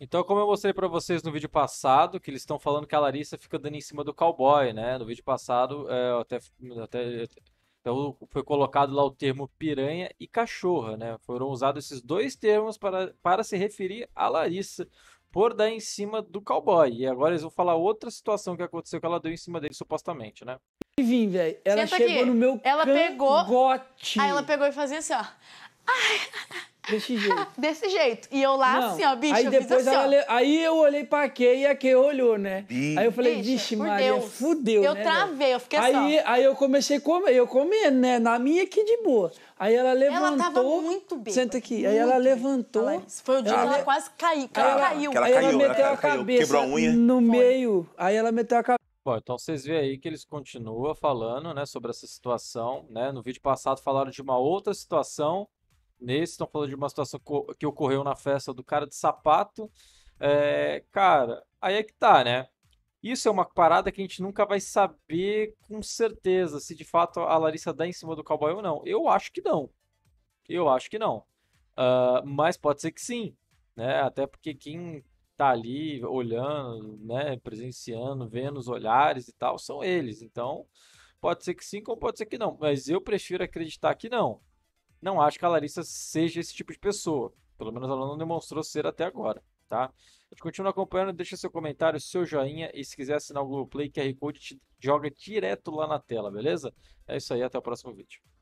Então, como eu mostrei para vocês no vídeo passado, que eles estão falando que a Larissa fica dando em cima do cowboy, né? No vídeo passado, é, até, até, então, foi colocado lá o termo piranha e cachorra, né? Foram usados esses dois termos para, para se referir a Larissa por dar em cima do cowboy. E agora eles vão falar outra situação que aconteceu que ela deu em cima dele, supostamente, né? Vim, velho. Ela Senta chegou aqui. no meu ela cangote. Pegou, aí ela pegou e fazia assim, ó. Ai... Desse jeito. Desse jeito. E eu lá, não. assim, ó, bicho, aí eu depois assim, ela, Aí eu olhei pra Kay e a Kay olhou, né? Aí eu falei, vixe, Maria, Deus. fudeu, Eu né, travei, eu fiquei aí, só. Assim, aí eu comecei a comer, eu comendo, né? Na minha aqui de boa. Aí ela levantou. Ela tava muito bem. Senta aqui. Aí ela levantou. foi o dia ela, que ela quase caiu. Ela, ela caiu. Ela, aí ela né, meteu a cabeça quebrou a unha. no meio. Aí ela meteu a cabeça. Bom, então vocês veem aí que eles continuam falando, né, sobre essa situação, né? No vídeo passado falaram de uma outra situação nesse estão falando de uma situação que ocorreu na festa do cara de sapato. É, cara, aí é que tá, né? Isso é uma parada que a gente nunca vai saber com certeza se de fato a Larissa dá em cima do cowboy ou não. Eu acho que não. Eu acho que não. Uh, mas pode ser que sim, né? Até porque quem tá ali olhando, né, presenciando, vendo os olhares e tal, são eles. Então, pode ser que sim, como pode ser que não. Mas eu prefiro acreditar que não não acho que a Larissa seja esse tipo de pessoa. Pelo menos ela não demonstrou ser até agora, tá? A gente continua acompanhando, deixa seu comentário, seu joinha e se quiser assinar o Play QR Code te joga direto lá na tela, beleza? É isso aí, até o próximo vídeo.